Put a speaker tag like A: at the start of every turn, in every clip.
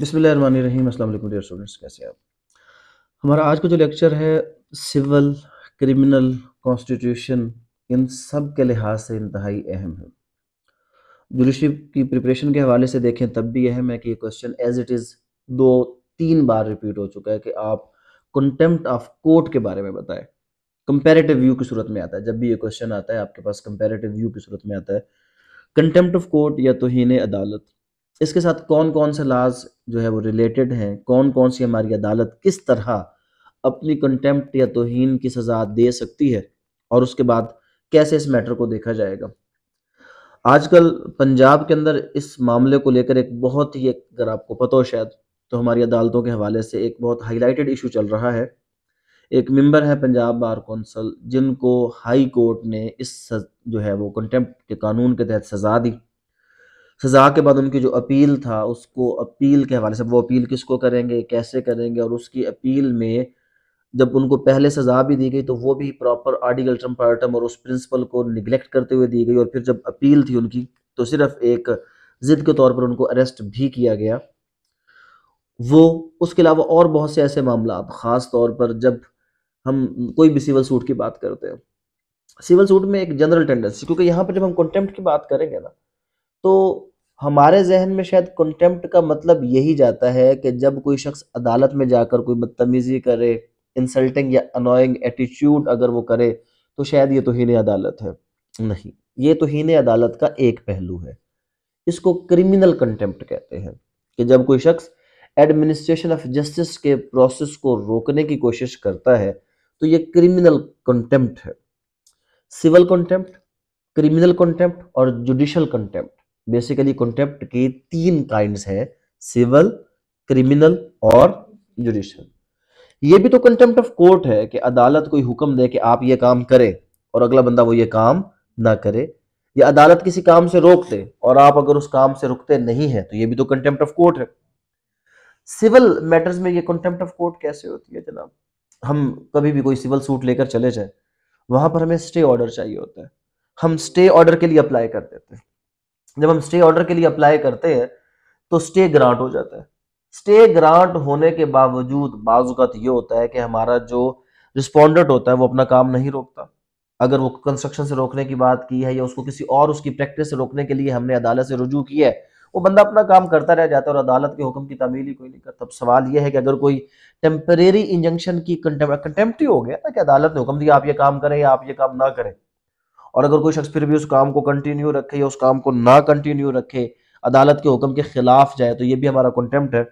A: बिसमीम असल dear students कैसे आप हमारा आज का जो लेक्चर है सिविल क्रिमिनल कॉन्स्टिट्यूशन इन सब के लिहाज से इंतहाई अहम है जुडिशरी की प्रिपरेशन के हवाले से देखें तब भी अहम है कि ये क्वेश्चन एज इट इज़ दो तीन बार रिपीट हो चुका है कि आप कंटेम्प्ट ऑफ कोर्ट के बारे में बताएं कंपेरेटिव व्यू की सूरत में आता है जब भी ये क्वेश्चन आता है आपके पास कंपेरेटिव व्यू की सूरत में आता है कंटेम्प्ट ऑफ कोर्ट या तोहन अदालत इसके साथ कौन कौन से लाज जो है वो रिलेटेड हैं कौन कौन सी हमारी अदालत किस तरह अपनी कंटेम्प्ट या तोहन की सज़ा दे सकती है और उसके बाद कैसे इस मैटर को देखा जाएगा आजकल पंजाब के अंदर इस मामले को लेकर एक बहुत ही एक अगर आपको पता हो शायद तो हमारी अदालतों के हवाले से एक बहुत हाईलाइटेड इशू चल रहा है एक मेंबर है पंजाब बार कौंसल जिनको हाई कोर्ट ने इस जो है वो कंटेम्प्ट के कानून के तहत सज़ा दी सज़ा के बाद उनकी जो अपील था उसको अपील के हवाले से वो अपील किसको करेंगे कैसे करेंगे और उसकी अपील में जब उनको पहले सज़ा भी दी गई तो वो भी प्रॉपर आर्टिकल पार्टम और उस प्रिंसिपल को निगलेक्ट करते हुए दी गई और फिर जब अपील थी उनकी तो सिर्फ एक ज़िद के तौर पर उनको अरेस्ट भी किया गया वो उसके अलावा और बहुत से ऐसे मामला ख़ास तौर पर जब हम कोई भी सिविल सूट की बात करते हैं सिविल सूट में एक जनरल टेंडेंसी क्योंकि यहाँ पर जब हम कंटेम्प्ट की बात करेंगे ना तो हमारे जहन में शायद कंटेम्प्ट का मतलब यही जाता है कि जब कोई शख्स अदालत में जाकर कोई बदतमीज़ी करे इंसल्टिंग या अनोइंग एटीट्यूड अगर वो करे तो शायद ये तोहन अदालत है नहीं ये तोहन अदालत का एक पहलू है इसको क्रिमिनल कंटेम्प्ट कहते हैं कि जब कोई शख्स एडमिनिस्ट्रेशन ऑफ जस्टिस के प्रोसेस को रोकने की कोशिश करता है तो ये क्रिमिनल कंटेम्प्ट है सिविल कंटेम्प्ट क्रिमिनल कंटेम्प्ट और जुडिशल कंटेम्प्ट बेसिकली कॉन्टेम्प्ट के तीन काइंड्स है सिविल क्रिमिनल और जुडिशल ये भी तो कंटेम्प्ट ऑफ कोर्ट है कि अदालत कोई हुक्म दे कि आप ये काम करें और अगला बंदा वो ये काम ना करे या अदालत किसी काम से रोक दे और आप अगर उस काम से रुकते नहीं है तो ये भी तो कंटेम्प्ट ऑफ कोर्ट है सिविल मैटर्स में ये कंटेम्प्ट ऑफ कोर्ट कैसे होती है जनाब हम कभी भी कोई सिविल सूट लेकर चले जाए वहां पर हमें स्टे ऑर्डर चाहिए होता है हम स्टे ऑर्डर के लिए अप्लाई कर देते हैं जब हम स्टे ऑर्डर के लिए अप्लाई करते हैं तो स्टे ग्रांट हो जाता है स्टे ग्रांट होने के बावजूद बाजुकात ये होता है कि हमारा जो रिस्पोंडेंट होता है वो अपना काम नहीं रोकता अगर वो कंस्ट्रक्शन से रोकने की बात की है या उसको किसी और उसकी प्रैक्टिस से रोकने के लिए हमने अदालत से रुजू किया है वो बंदा अपना काम करता रह जाता है और अदालत के हुक्म की तमील ही कोई नहीं करता अब सवाल यह है कि अगर कोई टेम्परेरी इंजंक्शन की कंटेम्प्टी हो गया ना कि अदालत ने हुक्म दिया आप ये काम करें या आप ये काम ना करें और अगर कोई शख्स फिर भी उस काम को कंटिन्यू रखे या उस काम को ना कंटिन्यू रखे अदालत के हुक्म के खिलाफ जाए तो ये भी हमारा कंटेम्प्ट है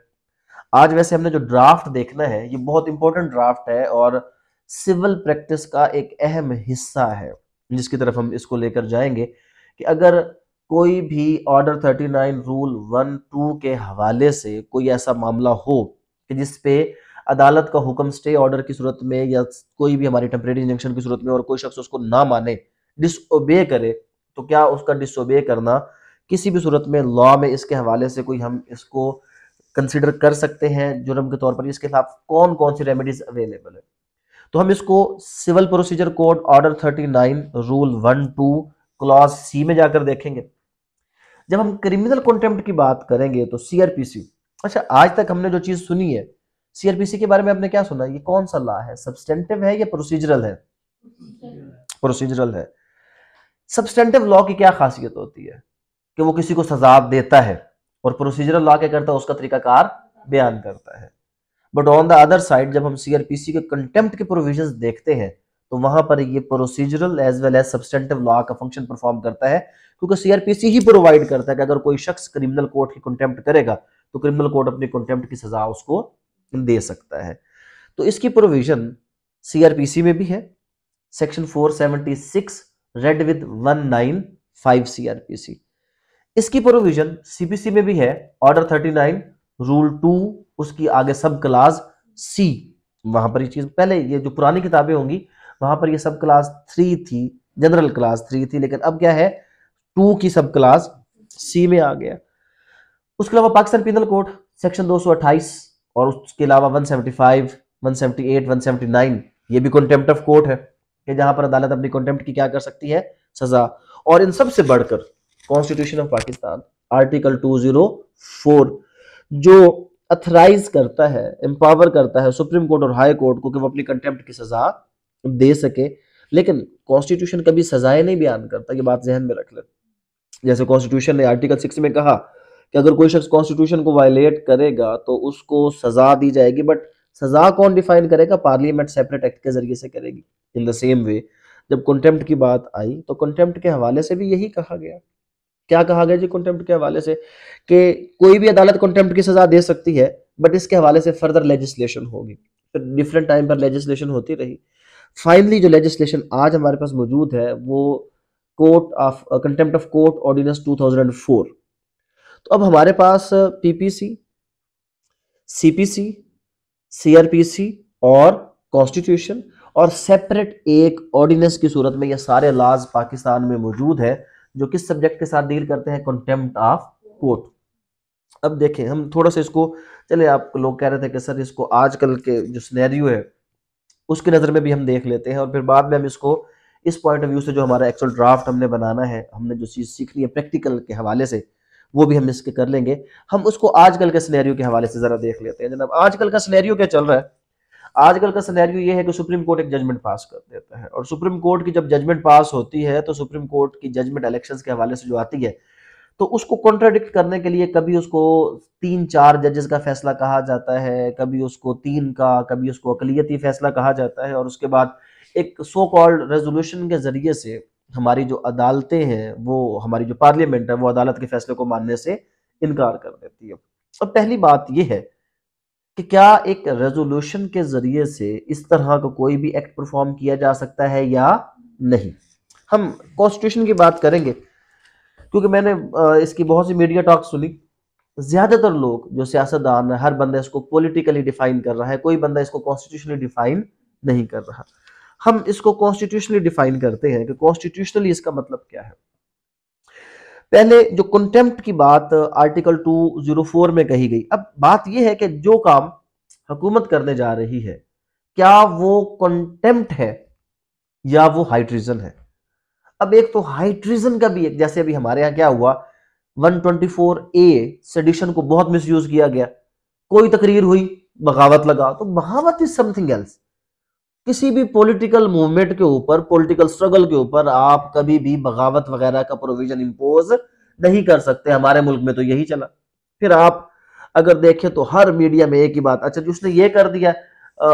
A: आज वैसे हमने जो ड्राफ्ट देखना है ये बहुत इंपॉर्टेंट ड्राफ्ट है और सिविल प्रैक्टिस का एक अहम हिस्सा है जिसकी तरफ हम इसको लेकर जाएंगे कि अगर कोई भी ऑर्डर 39 रूल वन टू के हवाले से कोई ऐसा मामला हो कि जिस पे अदालत का हुक्म स्टे ऑर्डर की सूरत में या कोई भी हमारी टेम्परेरी इंजेक्शन की सूरत में और कोई शख्स उसको ना माने डिसोबे करे तो क्या उसका डिसोबे करना किसी भी सूरत में लॉ में इसके हवाले से कोई हम इसको कंसिडर कर सकते हैं जुर्म के तौर पर इसके खिलाफ कौन कौन सी रेमेडीज अवेलेबल है तो हम इसको civil procedure code order 39 rule one two clause C में जाकर देखेंगे जब हम क्रिमिनल कॉन्टेम्प्ट की बात करेंगे तो सीआरपीसी अच्छा आज तक हमने जो चीज सुनी है सीआरपीसी के बारे में आपने क्या सुना ये कौन सा लॉ है सब्सटेंटिव है या प्रोसीजरल है प्रोसीजरल है सब्सटेंटिव लॉ की क्या खासियत होती है कि वो किसी को सजा देता है और प्रोसीजरल लॉ क्या करता है उसका तरीकाकार बयान करता है but on the other side जब हम सीआरपीसी के कंटेम्प्ट के प्रोविजंस देखते हैं तो वहां पर ये procedural as well as substantive law का फंक्शन परफॉर्म करता है क्योंकि सीआरपीसी ही प्रोवाइड करता है कि अगर कोई शख्स क्रिमिनल कोर्ट की कंटेम्प्ट करेगा तो क्रिमिनल कोर्ट अपने कंटेम्प्ट की सजा उसको दे सकता है तो इसकी प्रोविजन सीआरपीसी में भी है section 476 read with one nine five CrPC इसकी प्रोविजन सीपीसी में भी है order thirty nine rule two उसकी आगे सब क्लास सी वहां पर ये चीज पहले ये जो पुरानी किताबें होंगी वहां पर ये सब क्लास थ्री थी जनरल क्लास थ्री थी लेकिन अब क्या है टू की सब क्लास सी में आ गया उसके अलावा पाकिस्तान पिनल कोड सेक्शन 228 और उसके अलावा 175, 178, 179 ये भी कॉन्टेम्प्ट ऑफ कोर्ट है कि जहां पर अदालत अपनी कॉन्टेम्प्ट की क्या कर सकती है सजा और इन सबसे बढ़कर कॉन्स्टिट्यूशन ऑफ पाकिस्तान आर्टिकल 204 जो अथराइज करता है एम्पावर करता है सुप्रीम कोर्ट और हाई कोर्ट को कि वो अपनी कंटेम्प्ट की सजा दे सके लेकिन कॉन्स्टिट्यूशन कभी सजाएं नहीं बयान करता ये बात जहन में रख ले जैसे कॉन्स्टिट्यूशन ने आर्टिकल सिक्स में कहा कि अगर कोई शख्स कॉन्स्टिट्यूशन को वायलेट करेगा तो उसको सजा दी जाएगी बट सजा कौन डिफाइन करेगा पार्लियामेंट सेपरेट एक्ट के जरिए से करेगी इन द सेम वे जब कंटेम्प्ट की बात आई तो कंटेम्प्ट के हवाले से भी यही कहा गया क्या कहा गया जी कंटेम्प्ट के हवाले से कि कोई भी अदालत कंटेम्प्ट की सजा दे सकती है बट इसके हवाले से फर्दर लेजिस्लेशन होगी फिर डिफरेंट टाइम पर लेजिस्लेशन होती रही फाइनली जो लेजिस्लेशन आज हमारे पास मौजूद है वो court of contempt of court ordinance 2004 तो अब हमारे पास पीपीसी सीपीसी सीआरपीसी और कॉन्स्टिट्यूशन और सेपरेट एक ऑर्डिनेंस की सूरत में ये सारे लाज पाकिस्तान में मौजूद है जो किस सब्जेक्ट के साथ डील करते हैं कंटेम्प्ट ऑफ कोर्ट अब देखें हम थोड़ा सा इसको चले आप लोग कह रहे थे कि सर इसको आजकल के जो सिनेरियो है उसके नज़र में भी हम देख लेते हैं और फिर बाद में हम इसको इस पॉइंट ऑफ व्यू से जो हमारा एक्चुअल ड्राफ्ट हमने बनाना है हमने जो चीज़ सीखनी है प्रैक्टिकल के हवाले से वो भी हम इसके कर लेंगे हम उसको आजकल के सिनेरियो के हवाले से ज़रा देख लेते हैं जनाब आजकल का सिनेरियो क्या चल रहा है आजकल का सिनेरियो ये है कि सुप्रीम कोर्ट एक जजमेंट पास कर देता है और सुप्रीम कोर्ट की जब जजमेंट पास होती है तो सुप्रीम कोर्ट की जजमेंट इलेक्शंस के हवाले से जो आती है तो उसको कॉन्ट्राडिक्ट करने के लिए कभी उसको तीन चार जजेस का फैसला कहा जाता है कभी उसको तीन का कभी उसको अकलीती फैसला कहा जाता है और उसके बाद एक सो कॉल्ड रेजोल्यूशन के ज़रिए से हमारी जो अदालतें हैं वो हमारी जो पार्लियामेंट है वो अदालत के फैसले को मानने से इनकार कर देती है अब पहली बात यह है कि क्या एक रेजोल्यूशन के जरिए से इस तरह का कोई भी एक्ट परफॉर्म किया जा सकता है या नहीं हम कॉन्स्टिट्यूशन की बात करेंगे क्योंकि मैंने इसकी बहुत सी मीडिया टॉक सुनी ज्यादातर लोग जो सियासतदान है हर बंदा इसको पॉलिटिकली डिफाइन कर रहा है कोई बंदा इसको कॉन्स्टिट्यूशनली डिफाइन नहीं कर रहा हम इसको कॉन्स्टिट्यूशनली डिफाइन करते हैं कि कॉन्स्टिट्यूशनली इसका मतलब क्या है पहले जो कंटेम्प्ट की बात आर्टिकल 204 में कही गई अब बात यह है कि जो काम हुकूमत करने जा रही है क्या वो कंटेम्प्ट है या वो हाइड्रीजन है अब एक तो हाइड्रीजन का भी एक जैसे अभी हमारे यहां क्या हुआ 124 ए सेडिशन को बहुत मिसयूज किया गया कोई तकरीर हुई बगावत लगा तो बगावत इज समथिंग एल्स किसी भी पॉलिटिकल मूवमेंट के ऊपर पॉलिटिकल स्ट्रगल के ऊपर आप कभी भी बगावत वगैरह का प्रोविजन इम्पोज नहीं कर सकते हमारे मुल्क में तो यही चला फिर आप अगर देखें तो हर मीडिया में एक ही बात अच्छा जिसने ये कर दिया आ,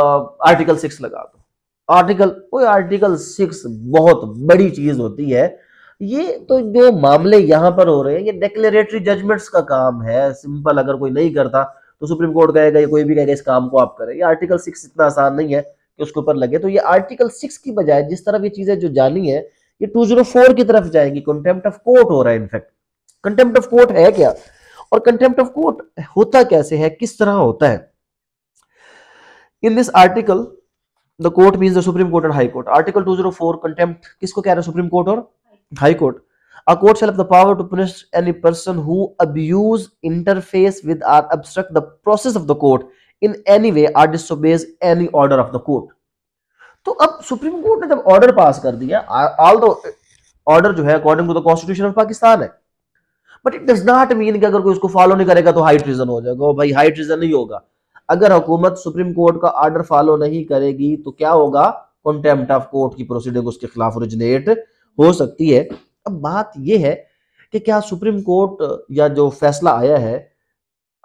A: आर्टिकल सिक्स लगा दो आर्टिकल कोई आर्टिकल सिक्स बहुत बड़ी चीज होती है ये तो जो मामले यहां पर हो रहे हैं ये डिक्लेरेटरी जजमेंट्स का काम है सिंपल अगर कोई नहीं करता तो सुप्रीम कोर्ट कहेगा कोई भी कहेगा इस काम को आप करें ये आर्टिकल सिक्स इतना आसान नहीं है कि उसके ऊपर लगे तो ये आर्टिकल सिक्स की बजाय जिस तरफ ये चीजें जो जानी है ये टू जीरो फोर की तरफ जाएंगी कंटेम्प्ट ऑफ कोर्ट हो रहा है इनफैक्ट कंटेम्प्ट ऑफ कोर्ट है क्या और कंटेम्प्ट ऑफ कोर्ट होता कैसे है किस तरह होता है in this article the court mean the supreme court and high court article four contempt किसको कह रहे हैं सुप्रीम कोर्ट और high court A court shall have the power to punish any person who abuse, interface with, or obstruct the process of the court in any way or disobeys any order of the court. तो अब supreme court ने जब order pass कर दिया all the order जो है according to the constitution of Pakistan है but it does not mean कि अगर कोई उसको फॉलो नहीं करेगा तो हाई ट्रीजन हो जाएगा भाई हाई ट्रीजन नहीं होगा अगर हुकूमत सुप्रीम कोर्ट का ऑर्डर फॉलो नहीं करेगी तो क्या होगा कंटेम्प्ट ऑफ कोर्ट की प्रोसीडिंग उसके खिलाफ ओरिजिनेट हो सकती है अब बात यह है कि क्या सुप्रीम कोर्ट eh, या जो फैसला आया है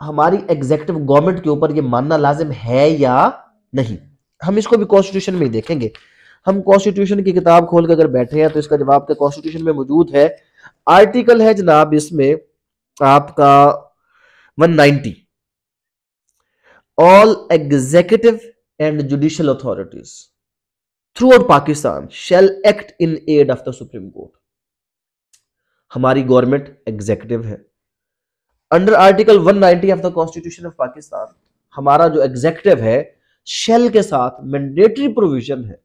A: हमारी एग्जेक्टिव गवर्नमेंट के ऊपर ये मानना लाजिम है या नहीं हम इसको भी कॉन्स्टिट्यूशन में ही देखेंगे हम कॉन्स्टिट्यूशन की किताब खोल के अगर बैठे हैं तो इसका जवाब कॉन्स्टिट्यूशन में मौजूद है आर्टिकल है जनाब इसमें आपका 190 all executive and judicial authorities throughout Pakistan shall act in aid of the supreme court हमारी गवर्नमेंट एग्जीक्यूटिव है under article 190 of the constitution of Pakistan हमारा जो एग्जीक्यूटिव है शेल के साथ मैंडेटरी प्रोविजन है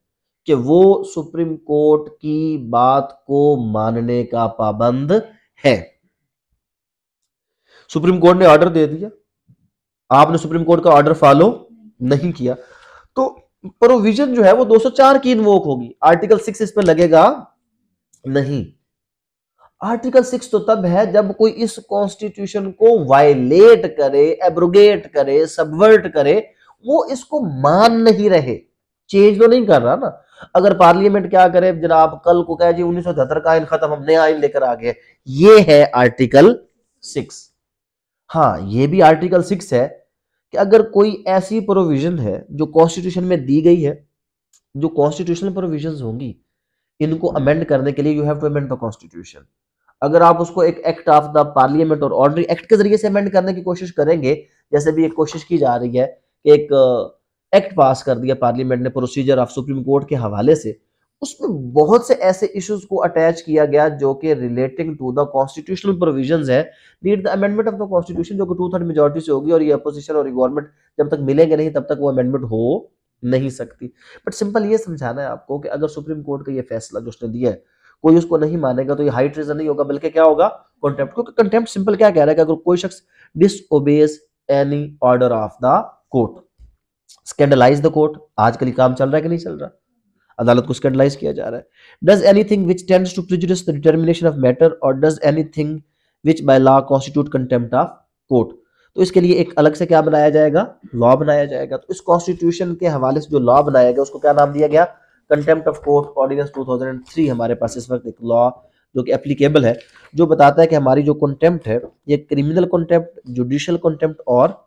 A: कि वो सुप्रीम कोर्ट की बात को मानने का पाबंद है सुप्रीम कोर्ट ने ऑर्डर दे दिया आपने सुप्रीम कोर्ट का ऑर्डर फॉलो नहीं किया तो प्रोविजन जो है वो 204 की इन्वोक होगी आर्टिकल सिक्स इस पर लगेगा नहीं आर्टिकल सिक्स तो तब है जब कोई इस कॉन्स्टिट्यूशन को वायलेट करे एब्रोगेट करे सबवर्ट करे वो इसको मान नहीं रहे चेंज तो नहीं कर रहा ना अगर पार्लियामेंट क्या करे जनाब कल को कहे जी उन्नीस का आइन खत्म हम नया आइन लेकर आ गए ये है आर्टिकल सिक्स हाँ ये भी आर्टिकल सिक्स है कि अगर कोई ऐसी प्रोविजन है जो कॉन्स्टिट्यूशन में दी गई है जो कॉन्स्टिट्यूशनल प्रोविजन होंगी इनको अमेंड करने के लिए you have to amend the constitution अगर आप उसको एक एक्ट ऑफ द पार्लियामेंट और ऑर्डरी एक्ट के जरिए से अमेंड करने की कोशिश करेंगे जैसे भी एक कोशिश की जा रही है एक एक्ट पास कर दिया पार्लियामेंट ने प्रोसीजर ऑफ सुप्रीम कोर्ट के हवाले से उसमें बहुत से ऐसे इश्यूज को अटैच किया गया जो कि relating to the constitutional provisions है need the amendment of the constitution जो कि टू थर्ड मेजोरिटी से होगी और ये अपोजिशन और गवर्नमेंट जब तक मिलेंगे नहीं तब तक वो अमेंडमेंट हो नहीं सकती बट सिंपल ये समझाना है आपको कि अगर सुप्रीम कोर्ट का ये फैसला जो उसने दिया है कोई उसको नहीं मानेगा तो ये हाई ट्रीजन नहीं होगा बल्कि क्या होगा कॉन्टेम्प्ट क्योंकि कंटेम्प्ट सिंपल क्या कह रहा है कि अगर कोई शख्स disobeys any order of the court scandalize the court आजकल काम चल रहा है कि नहीं चल रहा अदालत को स्कैंडलाइज किया जा रहा है does anything which tends to prejudice the determination of matter और does anything which by law constitute contempt of court तो इसके लिए एक अलग से क्या बनाया जाएगा लॉ बनाया जाएगा तो इस कॉन्स्टिट्यूशन के हवाले से जो लॉ बनाया गया उसको क्या नाम दिया गया कंटेम्प्ट ऑफ कोर्ट ऑर्डिनेंस 2003 हमारे पास इस वक्त एक लॉ जो कि एप्लीकेबल है जो बताता है कि हमारी जो कंटेम्प्ट है ये क्रिमिनल कंटेम्प्ट जुडिशल कंटेम्प्ट और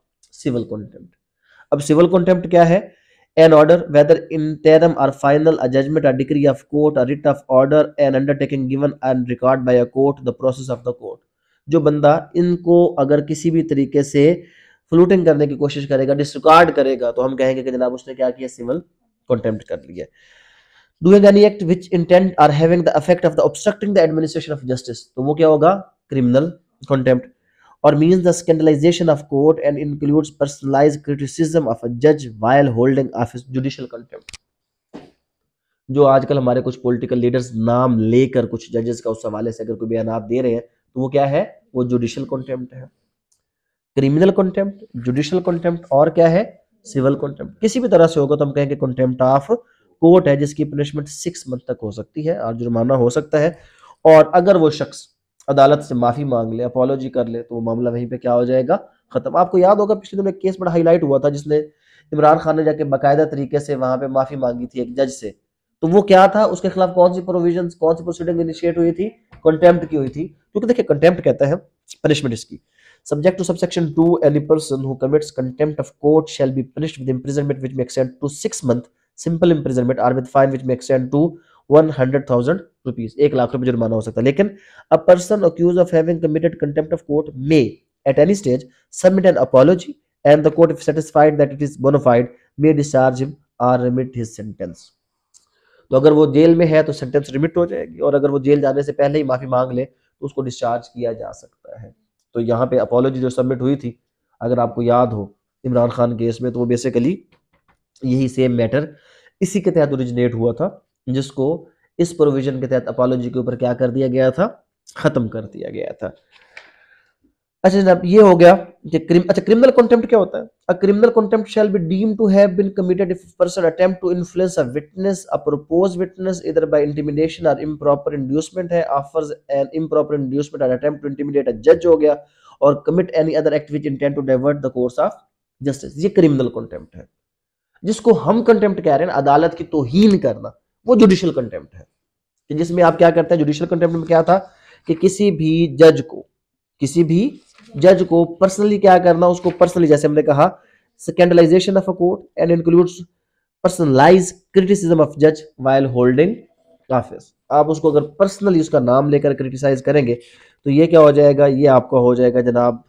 A: सिविल कंटेम्प्ट अब सिविल कॉन्टेम्प्ट क्या है an order whether interim or final a judgment a decree of court a writ of order an undertaking given and record by a court the process of the court जो बंदा इनको अगर किसी भी तरीके से फ्लूटिंग करने की कोशिश करेगा डिसकार्ड करेगा तो हम कहेंगे कि जनाब उसने क्या किया सिविल कॉन्टेम्प्ट कर लिया doing any act which intent or having the effect of the obstructing the administration of justice तो वो क्या होगा क्रिमिनल कॉन्टेम्प्ट और mean the scandalization of court and includes personalize criticism of a जज while holding office judicial contempt जो आजकल हमारे कुछ पॉलिटिकल लीडर्स नाम लेकर कुछ जजेस का उस हवाले से अगर कोई बयान आप दे रहे हैं तो वो क्या है वो जुडिशियल कॉन्टेम्प्ट है क्रिमिनल कॉन्टेम्प्ट जुडिशियल कॉन्टेम्प्ट और क्या है सिविल कॉन्टेम्प्ट किसी भी तरह से होगा तो हम कहेंगे कॉन्टेम्प्ट ऑफ कोर्ट है जिसकी पनिशमेंट सिक्स मंथ तक हो सकती है और जुर्माना हो सकता है और अगर वो शख्स अदालत से माफ़ी मांग ले अपोलॉजी कर ले तो वो मामला वहीं पे क्या हो जाएगा ख़त्म आपको याद होगा पिछले दिनों एक केस बड़ा हाईलाइट हुआ था जिसने इमरान खान ने जाके बाकायदा तरीके से वहाँ पे माफ़ी मांगी थी एक जज से तो वो क्या था उसके खिलाफ कौन सी प्रोविजन कौन सी प्रोसीडिंग इनिशिएट हुई थी कंटेम्प्ट की हुई थी क्योंकि देखिए कंटेम्प्ट कहते हैं पनिशमेंट इसकी subject to subsection two any person who commits contempt of court shall be punished with imprisonment which may extend to six month simple imprisonment or with fine which may extend to one hundred thousand rupees एक लाख रुपए जुर्माना हो सकता है लेकिन a person accuse of having committed contempt of court may at any stage submit an apology and the court if satisfied that it is bona fide may discharge him or remit his sentence तो अगर वो jail में है तो sentence remit हो जाएगी और अगर वो जेल जाने से पहले ही माफी मांग ले तो उसको डिस्चार्ज किया जा सकता है तो यहाँ पे अपोलॉजी जो सबमिट हुई थी अगर आपको याद हो इमरान खान केस में तो वो बेसिकली यही सेम मैटर इसी के तहत ओरिजिनेट हुआ था जिसको इस प्रोविजन के तहत अपोलोजी के ऊपर क्या कर दिया गया था खत्म कर दिया गया था अच्छा जनाब ये हो गया कि क्रिम अच्छा क्रिमिनल कॉन्टेम्प्ट क्या होता है a criminal contempt shall be deem to have been committed if person attempt to influence a witness a propose witness either by intimidation और इम्प्रॉपर इंड्यूसमेंट है ऑफर्स एन इम्प्रॉपर इंड्यूसमेंट और attempt to intimidate a जज हो गया और commit any other act which intent to divert the course of justice ये criminal contempt है जिसको हम कंटेम्प्ट कह रहे हैं अदालत की तोहीन करना वो जुडिशियल कंटेम्प्ट है कि जिसमें आप क्या करते हैं जुडिशियल कंटेम्प्ट में क्या था कि किसी भी जज को किसी भी जज को पर्सनली क्या करना उसको पर्सनली जैसे हमने कहा scandalization of a court and includes personalize criticism of जज वाइल होल्डिंग ऑफिस आप उसको अगर पर्सनली उसका नाम लेकर क्रिटिसाइज करेंगे तो ये क्या हो जाएगा ये आपका हो जाएगा जनाब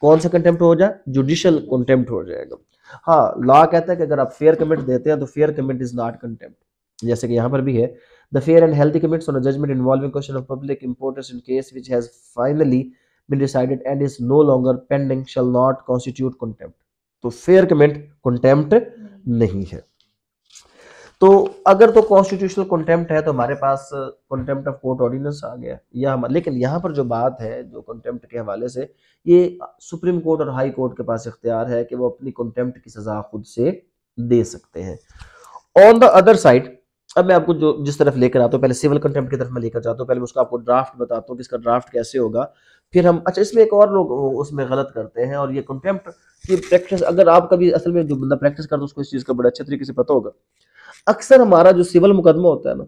A: कौन सा कंटेम्प्ट हो जाए जुडिशियल कंटेम्प्ट हो जाएगा हाँ लॉ कहता है कि अगर आप फेयर कमेंट देते हैं तो fair comment is not contempt जैसे कि यहाँ पर भी है the fair and healthy commits on judgment involving question of public importance in case which has finally been decided and is no longer pending shall not constitute contempt तो fair comment contempt नहीं है तो अगर तो constitutional contempt है तो हमारे पास कॉन्टेम्प्ट ऑफ कोर्ट ऑर्डिनेंस आ गया या हम लेकिन यहाँ पर जो बात है जो कॉन्टेम्प्ट के हवाले से ये सुप्रीम कोर्ट और हाई कोर्ट के पास इख्तियार है कि वो अपनी कॉन्टेम्प्ट की सजा खुद से दे सकते हैं ऑन द अदर साइड अब मैं आपको जो जिस तरफ लेकर आता हूँ पहले सिविल कंटेंप्ट की तरफ मैं लेकर जाता हूँ पहले उसका आपको ड्राफ्ट बताता हूँ कि इसका ड्राफ्ट कैसे होगा फिर हम अच्छा इसमें एक और लोग उसमें गलत करते हैं और ये कंटेंप्ट की प्रैक्टिस अगर आप कभी असल में जो बंदा प्रैक्टिस करता है उसको इस चीज़ का बड़े अच्छे तरीके से पता होगा अक्सर हमारा जो सिविल मुकदमा होता है ना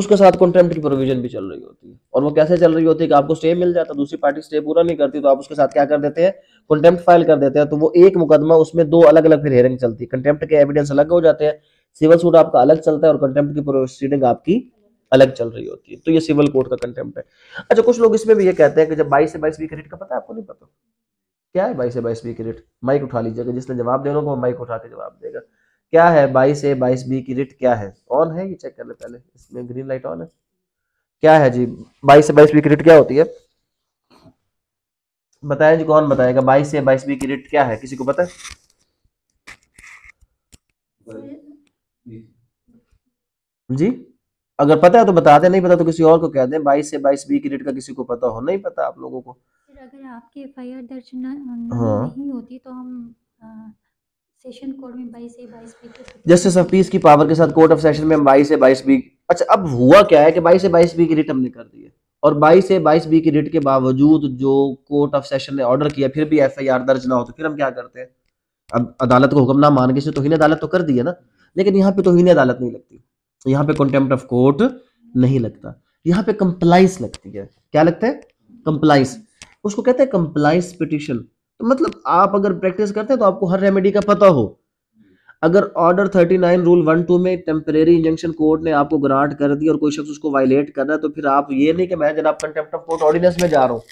A: उसके साथ कंटेंप्ट की प्रोविजन भी चल रही होती है और वो कैसे चल रही होती है कि आपको स्टे मिल जाता है दूसरी पार्टी स्टे पूरा नहीं करती तो आप उसके साथ क्या कर देते हैं कंटेंप्ट फाइल कर देते हैं तो वो एक मुकदमा उसमें दो अलग अलग फिर हेयरिंग चलती है कंटेंप्ट के एविडेंस अलग हो जाते हैं सिविल सूट आपका अलग चलता है और कंटेम्प्ट की प्रोसीडिंग आपकी अलग चल रही होती है तो ये सिविल कोर्ट का कंटेम्प्ट है अच्छा कुछ लोग इसमें भी ये कहते हैं कि जब बाईस से बाईस वी क्रेडिट का पता है आपको नहीं पता क्या है बाईस से बाईस बी की रेट माइक उठा लीजिएगा जिसने जवाब देना होगा वो माइक उठा के जवाब देगा क्या है बाईस से बाईस बी की रेट क्या है ऑन है ये चेक कर ले पहले इसमें ग्रीन लाइट ऑन है क्या है जी बाईस से बाईस बी की रेट क्या होती है बताया जी कौन बताएगा बाईस से बाईस बी की रेट क्या है किसी को पता है जी अगर पता है तो बता दे नहीं पता तो किसी और को कह दे बाईस से बाईस बी की डेट का किसी को पता हो नहीं पता आप लोगों को अगर आपकी एफ आई आर दर्ज
B: हाँ।
A: नहीं होती तो हम सेशन कोड में बाईस से बाईस बी जस्टिस ऑफ पीस की पावर के साथ कोर्ट ऑफ सेशन में हम बाईस से बाईस बी अच्छा अब हुआ क्या है कि बाईस से बाईस बी की रेट हमने कर दी है और बाईस से बाईस बी की रेट के बावजूद जो कोर्ट ऑफ सेशन ने ऑर्डर किया फिर भी एफ आई आर दर्ज ना हो तो फिर हम क्या करते हैं अब अदालत को हुक्म ना मान के से तो ही ने अदालत तो कर दी है ना लेकिन यहाँ पे तो तोहन अदालत नहीं लगती यहाँ पे कंटेम्प्ट ऑफ कोर्ट नहीं लगता यहाँ पे कंप्लाइंस लगती है क्या लगता है कंप्लाइंस उसको कहते हैं कंप्लाइंस पिटिशन तो मतलब आप अगर प्रैक्टिस करते हैं तो आपको हर रेमेडी का पता हो अगर order thirty nine rule one two में टेम्परेरी इंजंक्शन कोर्ट ने आपको ग्रांट कर दी और कोई शख्स उसको वायलेट कर रहा है तो फिर आप ये नहीं कि मैं जनाब कंटेम्प्ट ऑफ कोर्ट ऑर्डिनेंस में जा रहा हूँ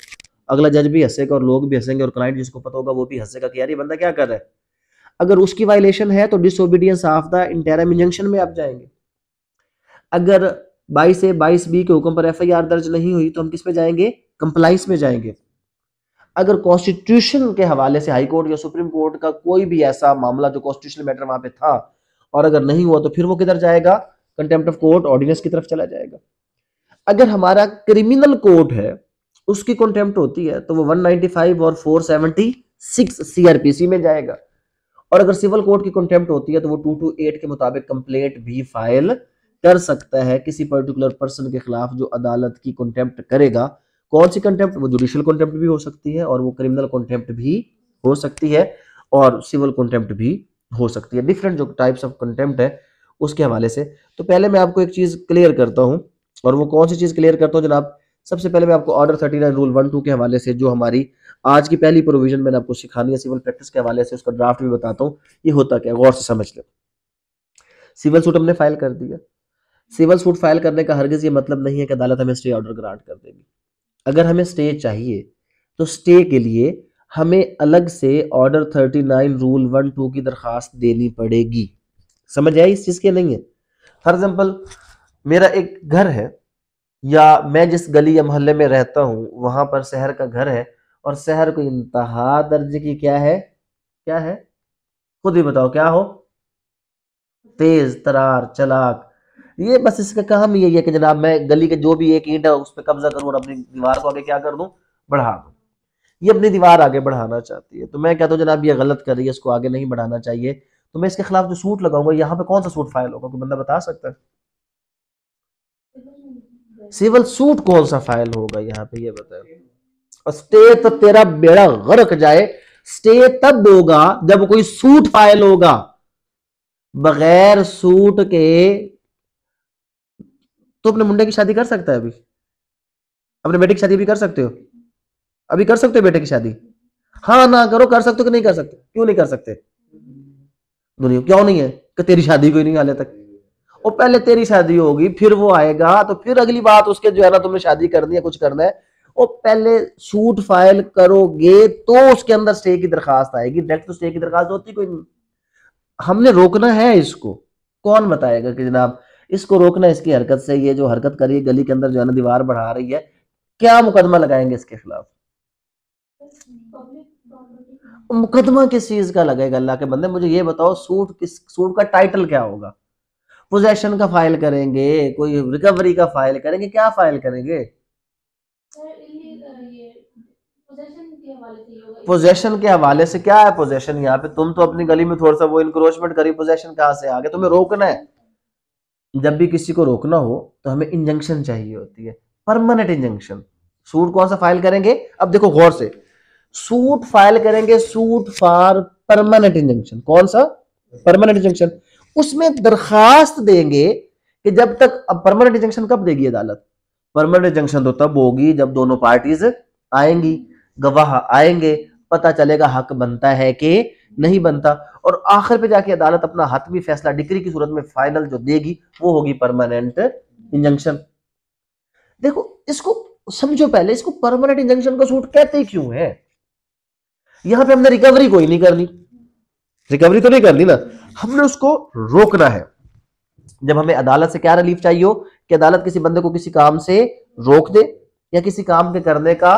A: अगला जज भी हंसेगा और लोग भी हंसेंगे और क्लाइंट जिसको पता होगा वो भी हंसेगा कि यार ये बंदा क्या कर रहा है अगर उसकी वायलेशन है तो disobedience of the interim injunction में आप जाएंगे अगर बाईस ए बाईस बी के हुक्म पर एफ आई आर दर्ज नहीं हुई तो हम किस पे जाएंगे कंप्लाइंस में जाएंगे अगर कॉन्स्टिट्यूशन के हवाले से हाई कोर्ट या सुप्रीम कोर्ट का कोई भी ऐसा मामला जो कॉन्स्टिट्यूशनल मैटर वहां पे था और अगर नहीं हुआ तो फिर वो किधर जाएगा कंटेम्प्ट ऑफ कोर्ट ऑर्डिनेंस की तरफ चला जाएगा अगर हमारा क्रिमिनल कोर्ट है उसकी कंटेम्प्ट होती है तो वो 195 और 476 सीआरपीसी में जाएगा और अगर सिविल कोर्ट की कंटेम्प्ट होती है तो वो टू टू एट के मुताबिक कंप्लेंट भी फाइल कर सकता है किसी पर्टिकुलर पर्सन के खिलाफ जो अदालत की कंटेम्प्ट करेगा कौन सी कंटेम्प्ट वो जुडिशियल कंटेम्प्ट भी हो सकती है और वो क्रिमिनल कंटेम्प्ट भी हो सकती है और सिविल कंटेम्प्ट भी हो सकती है डिफरेंट जो टाइप्स ऑफ कंटेम्प्ट है उसके हवाले से तो पहले मैं आपको एक चीज़ क्लियर करता हूँ और वो कौन सी चीज़ क्लियर करता हूँ जनाब सबसे पहले मैं आपको order thirty nine rule one two के हवाले से जो हमारी आज की पहली प्रोविजन मैंने आपको सिखानी है सिविल प्रैक्टिस के हवाले से उसका ड्राफ्ट भी बताता हूँ ये होता क्या गौर से समझ लें सिविल सूट हमने फाइल कर दिया सिविल सूट फाइल करने का हरगिज़ ये मतलब नहीं है कि अदालत हमें स्टे ऑर्डर ग्रांट कर देगी अगर हमें स्टे चाहिए तो स्टे के लिए हमें अलग से order thirty nine rule one two की दरखास्त देनी पड़ेगी समझ आई इस चीज़ के नहीं है फॉर एग्जाम्पल मेरा एक घर है या मैं जिस गली या मोहल्ले में रहता हूँ वहां पर शहर का घर है और शहर को इंतहा दर्जे की क्या है क्या है खुद ही बताओ क्या हो तेज तरार चलाक ये बस इसका काम यही है कि जनाब मैं गली के जो भी एक ईंट है उस पर कब्जा करूँ और अपनी दीवार को आगे क्या कर दू बढ़ा दू ये अपनी दीवार आगे बढ़ाना चाहती है तो मैं कहता हूँ जनाब ये गलत कर रही है इसको आगे नहीं बढ़ाना चाहिए तो मैं इसके खिलाफ जो सूट लगाऊंगा यहाँ पे कौन सा सूट फाइल होगा कोई बंदा बता सकता है सिविल सूट कौन सा फाइल होगा यहाँ पे ये बताए स्टे तो तेरा बेड़ा गर्क जाए स्टे तब होगा जब कोई सूट फाइल होगा बगैर सूट के तो अपने मुंडे की शादी कर सकता है अभी अपने बेटे की शादी भी कर सकते हो अभी कर सकते हो बेटे की शादी हाँ ना करो कर सकते हो कि नहीं कर सकते क्यों नहीं कर सकते दुनिया क्यों नहीं है कि तेरी शादी कोई नहीं आने तक वो पहले तेरी शादी होगी फिर वो आएगा तो फिर अगली बात उसके जो है ना तुमने शादी करनी है कुछ करना है वो पहले सूट फाइल करोगे तो उसके अंदर स्टे की दरखास्त आएगी डायरेक्ट तो स्टे की दरखास्त होती कोई नहीं हमने रोकना है इसको कौन बताएगा कि जनाब इसको रोकना इसकी हरकत से ये जो हरकत कर रही है गली के अंदर जो है ना दीवार बढ़ा रही है क्या मुकदमा लगाएंगे इसके खिलाफ मुकदमा किस चीज का लगेगा अल्लाह के बंदे मुझे ये बताओ सूट किस सूट का टाइटल क्या होगा पोजेशन का फाइल करेंगे कोई रिकवरी का फाइल करेंगे क्या फाइल करेंगे पोजेशन के हवाले से क्या है पोजेशन यहाँ पे तुम तो अपनी गली में थोड़ा सा वो इंक्रोचमेंट करी पोजेशन कहा से आगे तुम्हें रोकना है जब भी किसी को रोकना हो तो हमें इंजंक्शन चाहिए होती है परमानेंट इंजंक्शन सूट कौन सा फाइल करेंगे अब देखो गौर से सूट फाइल करेंगे सूट फॉर परमानेंट इंजंक्शन कौन सा परमानेंट इंजंक्शन उसमें दरखास्त देंगे कि जब तक अब परमानेंट इंजंक्शन कब देगी अदालत परमानेंट इंजंक्शन तो तब होगी जब दोनों पार्टीज आएंगी गवाह आएंगे पता चलेगा हक बनता है कि नहीं बनता और आखिर पे जाके अदालत अपना हतमी फैसला डिग्री की सूरत में फाइनल जो देगी वो होगी परमानेंट इंजंक्शन देखो इसको समझो पहले इसको परमानेंट इंजंक्शन का सूट कहते क्यों है यहां पे हमने रिकवरी कोई नहीं करनी रिकवरी तो नहीं करनी ना हमने उसको रोकना है जब हमें अदालत से क्या रिलीफ चाहिए हो कि अदालत किसी बंदे को किसी काम से रोक दे या किसी काम के करने का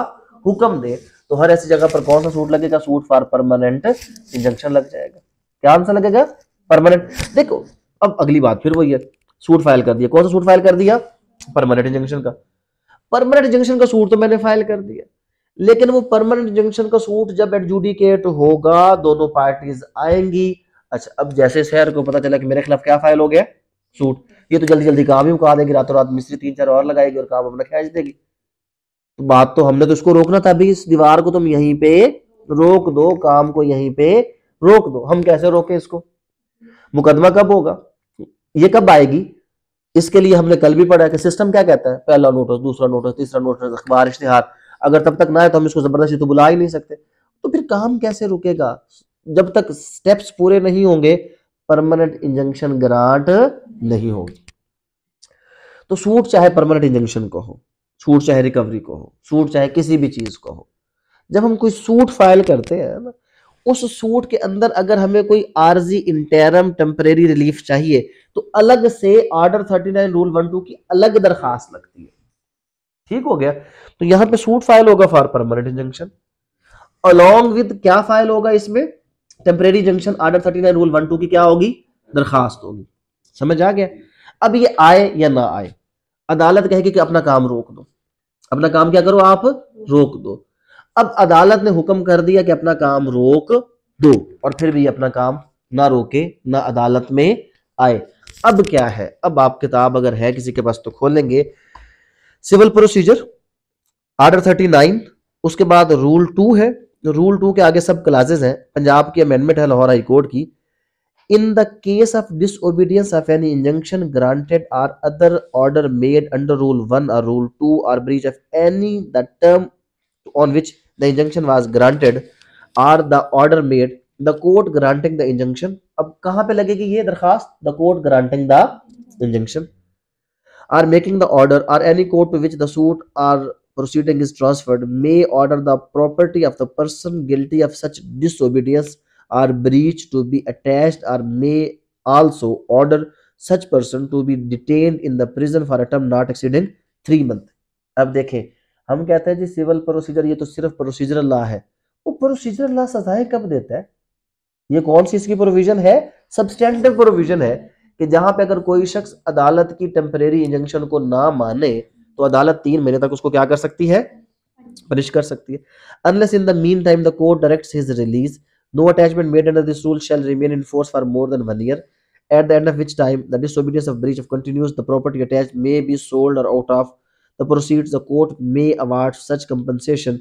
A: हुक्म दे तो हर ऐसी जगह पर कौन सा सूट लगेगा सूट फॉर परमानेंट इंजंक्शन लग जाएगा क्या आंसर लगेगा परमानेंट देखो अब अगली बात फिर वही है सूट फाइल कर दिया कौन सा सूट फाइल कर दिया परमानेंट इंजंक्शन का परमानेंट इंजंक्शन का सूट तो मैंने फाइल कर दिया लेकिन वो परमानेंट इंजंक्शन का सूट जब एडजुडिकेट होगा दोनों पार्टीज आएंगी अच्छा अब जैसे शहर को पता चला कि मेरे खिलाफ क्या फाइल हो गया सूट ये तो जल्दी जल्दी काम ही मुका देगी रातों रात मिस्त्री तीन चार और लगाएगी और काम अपना खेच देगी तो बात तो हमने तो इसको रोकना था अभी इस दीवार को तुम तो यहीं पे रोक दो काम को यहीं पे रोक दो हम कैसे रोके इसको मुकदमा कब होगा ये कब आएगी इसके लिए हमने कल भी पढ़ा कि सिस्टम क्या कहता है पहला नोटिस दूसरा नोटिस तीसरा नोटिस अखबार इश्तेहार अगर तब तक ना आए तो हम इसको जबरदस्ती तो बुला ही नहीं सकते तो फिर काम कैसे रुकेगा जब तक स्टेप्स पूरे नहीं होंगे परमानेंट इंजंक्शन ग्रांट नहीं होगी तो सूट चाहे परमानेंट इंजंक्शन को हो सूट चाहे रिकवरी को हो सूट चाहे किसी भी चीज को हो जब हम कोई सूट फाइल करते हैं ना उस सूट के अंदर अगर हमें कोई आरजी इंटेरम टेम्परेरी रिलीफ चाहिए तो अलग से आर्डर 39 रूल 12 की अलग दरखास्त लगती है ठीक हो गया तो यहां पे सूट फाइल होगा for permanent injunction along with क्या फाइल होगा इसमें temporary junction order thirty nine rule one two की क्या होगी दरखास्त होगी समझ आ गया अब ये आए या ना आए अदालत कहेगी कि अपना काम रोक दो अपना काम क्या करो आप रोक दो अब अदालत ने हुक्म कर दिया कि अपना काम रोक दो और फिर भी अपना काम ना रोके ना अदालत में आए अब क्या है अब आप किताब अगर है किसी के पास तो खोलेंगे civil procedure order thirty nine उसके बाद रूल टू है रूल टू के आगे सब क्लासेस हैं पंजाब की अमेंडमेंट है लाहौर हाई कोर्ट की in the case of disobedience of any injunction granted or other order made under rule one और rule two or breach of any the term on which the injunction was granted or the order made the court granting the injunction अब कहाँ पे लगेगी ये दरखास्त the court granting the injunction or making the order or any court to which the suit or proceeding is transferred may order the property of the person guilty of such disobedience or breach to be attached or may also order such person to be detained in the prison for a term not exceeding 3 month ab dekhe hum kehte hain ji civil procedure ye to sirf procedural law hai wo procedural law सजाएं kab deta hai ये कौन सी इसकी provision है substantive provision है कि जहां पे अगर कोई शख्स अदालत की टेम्परेरी इंजंक्शन को ना माने तो अदालत तीन महीने तक उसको क्या कर सकती है पनिश कर सकती है unless in the mean time the court direct his release no attachment made under this rule shall remain in force for more than one year at the end of which time the disobedience of breach of continues the property attach may be sold और out of the proceed the court may award such compensation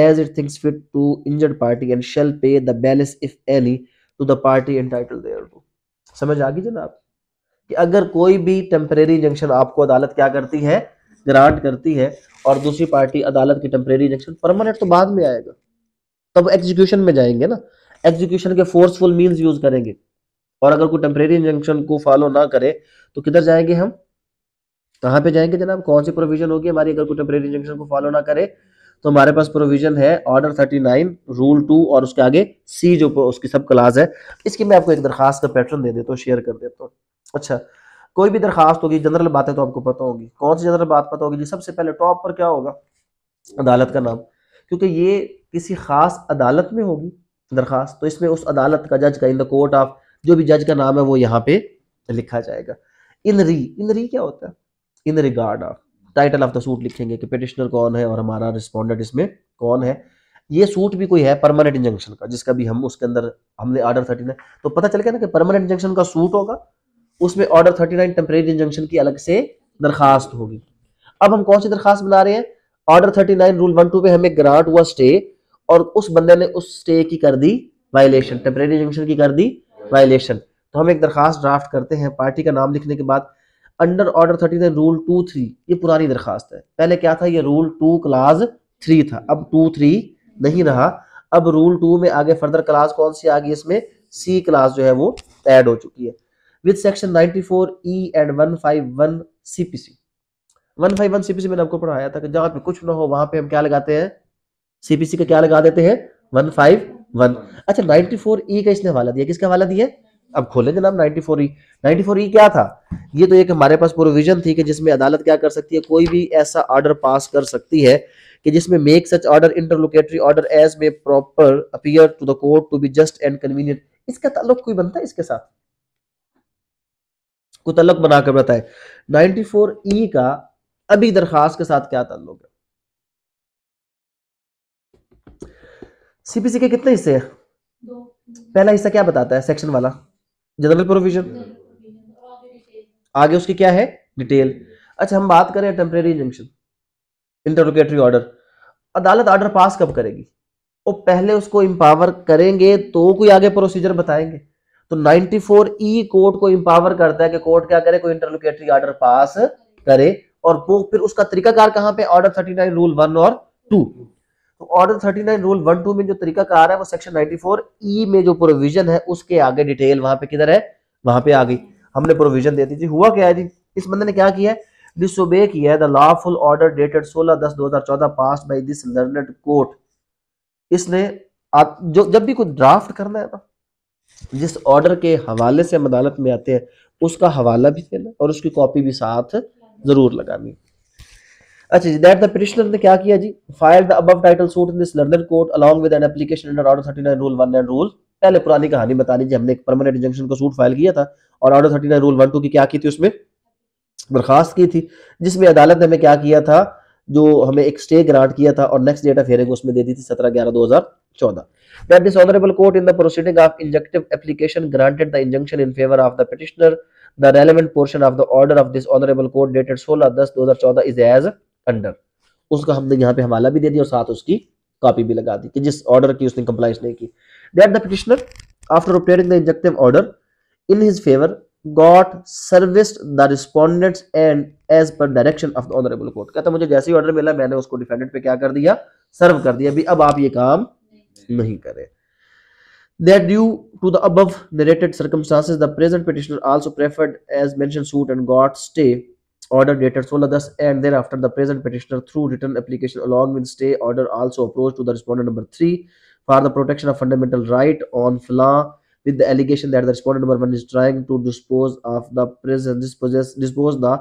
A: as it thinks fit to injured party and shall pay the balance if any to the party and title there to समझ आ गई जनाब कि अगर कोई भी temporary injunction आपको अदालत क्या करती है ग्रांट करती है और दूसरी पार्टी अदालत की टेम्परेरी इंजेक्शन परमानेंट तो बाद में आएगा तब एग्जीक्यूशन में जाएंगे ना एग्जीक्यूशन के फोर्सफुल मीन्स यूज करेंगे और अगर कोई टेम्परेरी इंजेक्शन को फॉलो ना करे तो किधर जाएंगे हम कहाँ पे जाएंगे जनाब कौन सी प्रोविजन होगी हमारी अगर कोई टेम्परेरी इंजेक्शन को फॉलो ना करे तो हमारे पास प्रोविजन है order thirty nine rule two और उसके आगे सी जो उसकी सब क्लास है इसकी मैं आपको एक दरखास्त का पैटर्न दे देता तो, हूँ शेयर कर देता तो। हूँ अच्छा कोई भी दरखास्त होगी जनरल बातें तो आपको पता होगी कौन सी जनरल बात पता होगी जी सबसे पहले टॉप पर क्या होगा अदालत का नाम क्योंकि ये किसी खास अदालत में होगी दरखास्त तो इसमें उस अदालत का जज का इन द कोर्ट ऑफ जो भी जज का नाम है वो यहाँ पे लिखा जाएगा इन री इन री क्या होता है in regard of title of the suit लिखेंगे कि पिटिशनर कौन है और हमारा रिस्पॉन्डेंट इसमें कौन है ये सूट भी कोई है परमानेंट इंजंक्शन का जिसका भी हम उसके अंदर हमने आर्डर थर्टी तो पता चल गया ना कि परमानेंट इंजंक्शन का सूट होगा उसमें order thirty nine temporary injunction की अलग से दरखास्त होगी अब हम कौन सी दरखास्त बना रहे हैं ऑर्डर नाइन रूल टू पे हमें ग्रांट हुआ स्टे और उस बंदे ने उस स्टे की कर दी वायलेशन टेम्परेरी इंजंक्शन की कर दी वायलेशन तो हम एक दरखास्त ड्राफ्ट करते हैं पार्टी का नाम लिखने के बाद under order thirty nine rule two three ये पुरानी दरखास्त है पहले क्या था ये रूल टू क्लास थ्री था अब टू थ्री नहीं रहा अब रूल टू में आगे फर्दर क्लास कौन सी आ गई इसमें सी क्लास जो है वो एड हो चुकी है with section 94 E and 151 CPC 151 CPC मैंने आपको पढ़ाया था कि जहां पे कुछ ना हो वहां पे हम क्या लगाते हैं सीपीसी का क्या लगा देते हैं 151 अच्छा 94 ई e का इसने हवाला दिया किसका हवाला दिया अब खोले जनाब 94 ई 94 ई क्या था ये तो एक हमारे पास प्रोविजन थी कि जिसमें अदालत क्या कर सकती है कोई भी ऐसा ऑर्डर पास कर सकती है कि जिसमें make such order interlocutory order as may proper appear to the court to be just and convenient इसका ताल्लुक कोई बनता है इसके साथ को तलक बनाकर बताए 94 ई का अभी दरखास्त के साथ क्या तल्लुक है सीपीसी के कितने हिस्से हैं पहला हिस्सा क्या बताता है सेक्शन वाला जनरल प्रोविजन आगे उसकी क्या है डिटेल अच्छा हम बात करें टेम्परेरी इंजंक्शन इंटरोगेटरी ऑर्डर अदालत ऑर्डर पास कब करेगी वो पहले उसको एम्पावर करेंगे तो कोई आगे प्रोसीजर बताएंगे तो 94 ई e कोर्ट को एम्पावर करता है कि कोर्ट क्या करे कोई इंटरलोकेटरी ऑर्डर पास करे और वो फिर उसका तरीकाकार कहां पे ऑर्डर 39 रूल वन और टू तो ऑर्डर 39 रूल वन टू में जो तरीकाकार है वो सेक्शन 94 ई e में जो प्रोविजन है उसके आगे डिटेल वहां पे किधर है वहां पे आ गई हमने प्रोविजन दे दी जी हुआ क्या है जी इस बंदे ने क्या किया है डिसोबे किया है द लॉफुल ऑर्डर डेटेड सोलह दस दो हजार चौदह pass by this learned court इसने आप जो जब भी कोई ड्राफ्ट करना है ना जिस ऑर्डर के हवाले से हम अदालत में आते हैं उसका हवाला भी देना और उसकी कॉपी भी साथ ज़रूर लगानी अच्छा जी दैट द पिटिशनर ने क्या किया जी file the above title suit in this learned court along with an application under order 39 rule 1 and rule पहले पुरानी कहानी बता दीजिए हमने एक परमानेंट इंजंक्शन का सूट फाइल किया था और ऑर्डर 39 रूल 1 2 की क्या की थी उसमें बर्खास्त की थी जिसमें अदालत ने हमें क्या किया था जो हमें एक स्टे ग्रांट किया था और नेक्स्ट डेट ऑफ हेयरिंग उसमें दे दी थी सत्रह ग्यारह दो हजार चौदह that this honourable court in the proceeding of injunctive application granted the injunction in favour of the petitioner the relevant portion of the order of this honourable court dated सोलह दस दो हजार चौदह इज एज अंडर उसका हमने यहाँ पे हवाला भी दे दिया और साथ उसकी कॉपी भी लगा दी कि जिस ऑर्डर की उसने कंप्लाइंस नहीं की that the petitioner after obtaining the injunctive order in his favour got serviced the respondents and as per direction of the honourable court कहता मुझे जैसे ही ऑर्डर मिला मैंने उसको डिफेंडेंट पे क्या कर दिया सर्व कर दिया अभी अब आप ये काम नहीं करें that due to the above narrated circumstances the present petitioner also preferred as mentioned suit and got stay order dated 16 thus and thereafter the present petitioner through written application along with stay order also approached to the respondent number 3 for the protection of fundamental right on flaw with the allegation that the respondent number one is trying to dispose of the present disposes dispose the